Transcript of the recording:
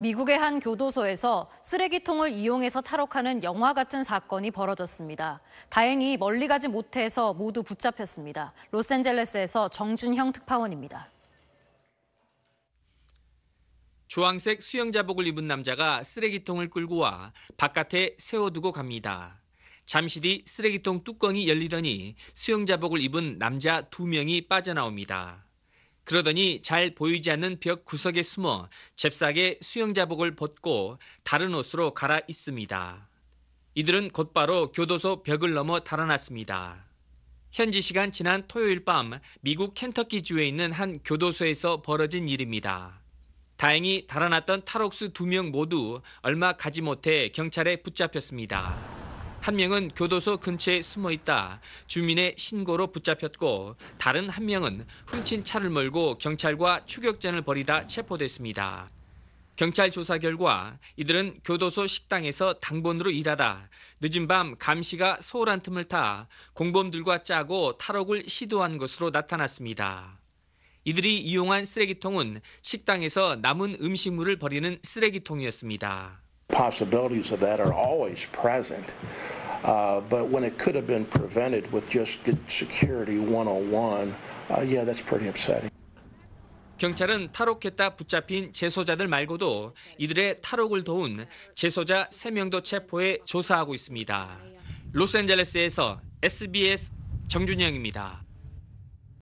미국의 한 교도소에서 쓰레기통을 이용해서 탈옥하는 영화 같은 사건이 벌어졌습니다. 다행히 멀리 가지 못해서 모두 붙잡혔습니다. 로스앤젤레스에서 정준형 특파원입니다. 주황색 수영자복을 입은 남자가 쓰레기통을 끌고 와 바깥에 세워두고 갑니다. 잠시 뒤 쓰레기통 뚜껑이 열리더니 수영자복을 입은 남자 두 명이 빠져나옵니다. 그러더니 잘 보이지 않는 벽 구석에 숨어 잽싸게 수영자복을 벗고 다른 옷으로 갈아입습니다. 이들은 곧바로 교도소 벽을 넘어 달아났습니다. 현지 시간 지난 토요일 밤 미국 켄터키 주에 있는 한 교도소에서 벌어진 일입니다. 다행히 달아났던 탈옥수 두 명 모두 얼마 가지 못해 경찰에 붙잡혔습니다. 한 명은 교도소 근처에 숨어 있다 주민의 신고로 붙잡혔고 다른 한 명은 훔친 차를 몰고 경찰과 추격전을 벌이다 체포됐습니다. 경찰 조사 결과 이들은 교도소 식당에서 당번으로 일하다 늦은 밤 감시가 소홀한 틈을 타 공범들과 짜고 탈옥을 시도한 것으로 나타났습니다. 이들이 이용한 쓰레기통은 식당에서 남은 음식물을 버리는 쓰레기통이었습니다. possibilities of that are always present. Uh, but when it could have been prevented with just good security 101, uh, yeah, that's pretty upsetting. 경찰은 탈옥했다 붙잡힌 재소자들 말고도 이들의 탈옥을 도운 재소자 3명도 체포해 조사하고 있습니다. 로스앤젤레스에서 SBS 정준영입니다.